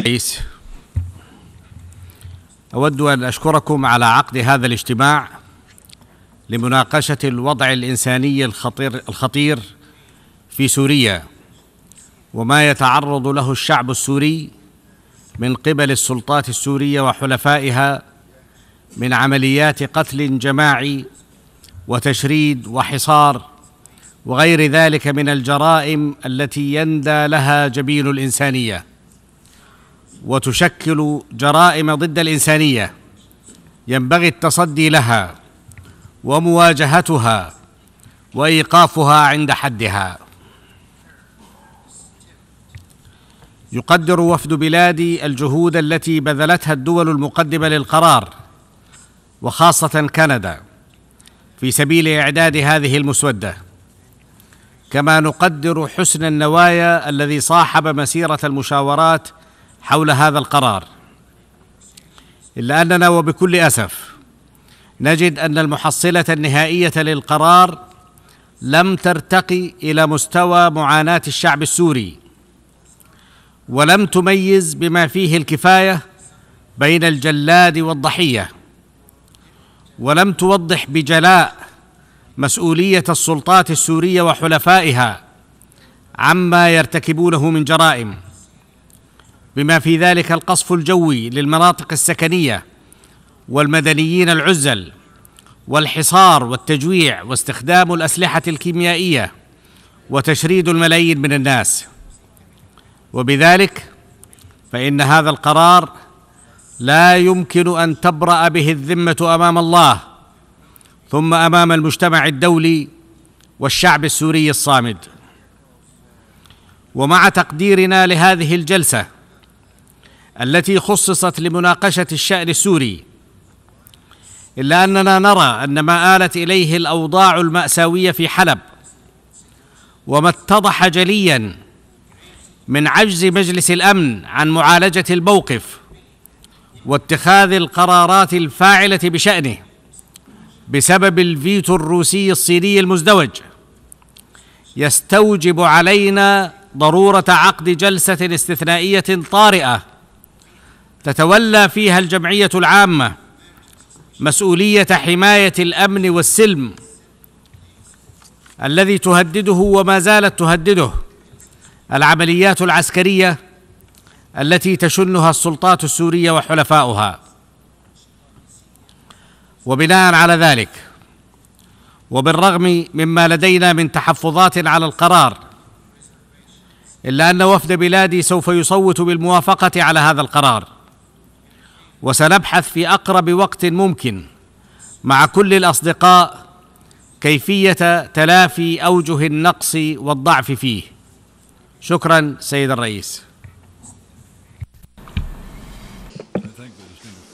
الرئيس أود أن أشكركم على عقد هذا الاجتماع لمناقشة الوضع الإنساني الخطير, الخطير في سوريا وما يتعرض له الشعب السوري من قبل السلطات السورية وحلفائها من عمليات قتل جماعي وتشريد وحصار وغير ذلك من الجرائم التي يندى لها جبين الإنسانية وتشكل جرائم ضد الانسانيه ينبغي التصدي لها ومواجهتها وايقافها عند حدها يقدر وفد بلادي الجهود التي بذلتها الدول المقدمه للقرار وخاصه كندا في سبيل اعداد هذه المسوده كما نقدر حسن النوايا الذي صاحب مسيره المشاورات حول هذا القرار الا اننا وبكل اسف نجد ان المحصله النهائيه للقرار لم ترتقي الى مستوى معاناه الشعب السوري ولم تميز بما فيه الكفايه بين الجلاد والضحيه ولم توضح بجلاء مسؤوليه السلطات السوريه وحلفائها عما يرتكبونه من جرائم بما في ذلك القصف الجوي للمناطق السكنيه والمدنيين العزل والحصار والتجويع واستخدام الاسلحه الكيميائيه وتشريد الملايين من الناس وبذلك فان هذا القرار لا يمكن ان تبرا به الذمه امام الله ثم امام المجتمع الدولي والشعب السوري الصامد ومع تقديرنا لهذه الجلسه التي خصصت لمناقشه الشان السوري الا اننا نرى ان ما الت اليه الاوضاع الماساويه في حلب وما اتضح جليا من عجز مجلس الامن عن معالجه الموقف واتخاذ القرارات الفاعله بشانه بسبب الفيتو الروسي الصيني المزدوج يستوجب علينا ضروره عقد جلسه استثنائيه طارئه تتولى فيها الجمعيه العامه مسؤوليه حمايه الامن والسلم الذي تهدده وما زالت تهدده العمليات العسكريه التي تشنها السلطات السوريه وحلفاؤها وبناء على ذلك وبالرغم مما لدينا من تحفظات على القرار الا ان وفد بلادي سوف يصوت بالموافقه على هذا القرار وسنبحث في اقرب وقت ممكن مع كل الاصدقاء كيفيه تلافي اوجه النقص والضعف فيه شكرا سيد الرئيس